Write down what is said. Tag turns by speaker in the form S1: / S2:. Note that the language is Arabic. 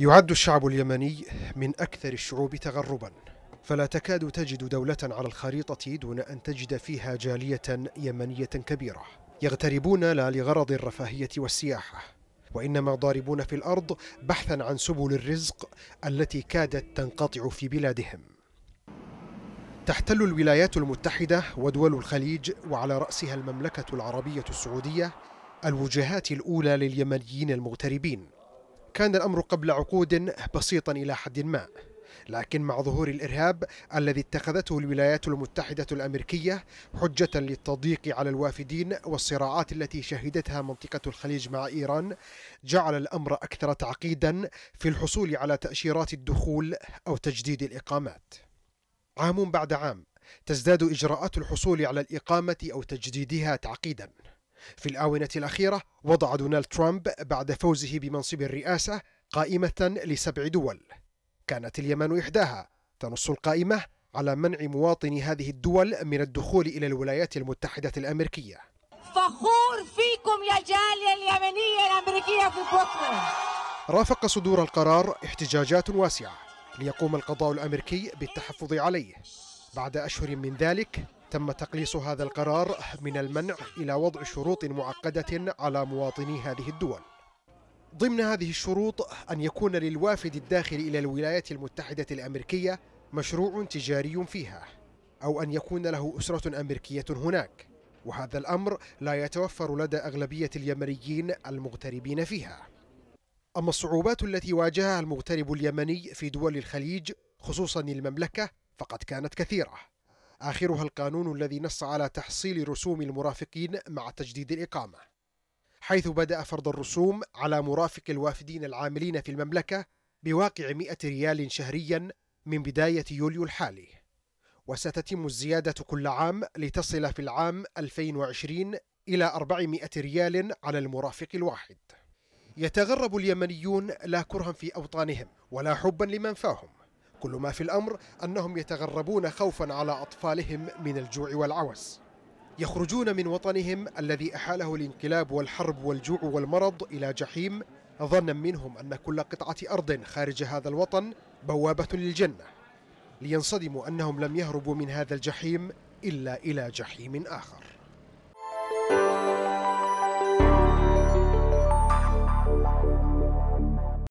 S1: يعد الشعب اليمني من أكثر الشعوب تغربا فلا تكاد تجد دولة على الخريطة دون أن تجد فيها جالية يمنية كبيرة يغتربون لا لغرض الرفاهية والسياحة وإنما ضاربون في الأرض بحثا عن سبل الرزق التي كادت تنقطع في بلادهم تحتل الولايات المتحدة ودول الخليج وعلى رأسها المملكة العربية السعودية الوجهات الأولى لليمنيين المغتربين كان الأمر قبل عقود بسيطا إلى حد ما لكن مع ظهور الإرهاب الذي اتخذته الولايات المتحدة الأمريكية حجة للتضييق على الوافدين والصراعات التي شهدتها منطقة الخليج مع إيران جعل الأمر أكثر تعقيدا في الحصول على تأشيرات الدخول أو تجديد الإقامات عام بعد عام تزداد إجراءات الحصول على الإقامة أو تجديدها تعقيدا في الآونة الأخيرة وضع دونالد ترامب بعد فوزه بمنصب الرئاسة قائمة لسبع دول كانت اليمن إحداها تنص القائمة على منع مواطني هذه الدول من الدخول إلى الولايات المتحدة الأمريكية فخور فيكم يا جالية اليمنية الأمريكية في بوكو. رافق صدور القرار احتجاجات واسعة ليقوم القضاء الأمريكي بالتحفظ عليه بعد أشهر من ذلك تم تقليص هذا القرار من المنع إلى وضع شروط معقدة على مواطني هذه الدول ضمن هذه الشروط أن يكون للوافد الداخل إلى الولايات المتحدة الأمريكية مشروع تجاري فيها أو أن يكون له أسرة أمريكية هناك وهذا الأمر لا يتوفر لدى أغلبية اليمنيين المغتربين فيها أما الصعوبات التي واجهها المغترب اليمني في دول الخليج خصوصا المملكة فقد كانت كثيرة آخرها القانون الذي نص على تحصيل رسوم المرافقين مع تجديد الإقامة حيث بدأ فرض الرسوم على مرافق الوافدين العاملين في المملكة بواقع 100 ريال شهريا من بداية يوليو الحالي وستتم الزيادة كل عام لتصل في العام 2020 إلى 400 ريال على المرافق الواحد يتغرب اليمنيون لا كرها في أوطانهم ولا حبا لمن فاهم كل ما في الأمر أنهم يتغربون خوفا على أطفالهم من الجوع والعوز يخرجون من وطنهم الذي أحاله الانقلاب والحرب والجوع والمرض إلى جحيم ظنا منهم أن كل قطعة أرض خارج هذا الوطن بوابة للجنة لينصدموا أنهم لم يهربوا من هذا الجحيم إلا إلى جحيم آخر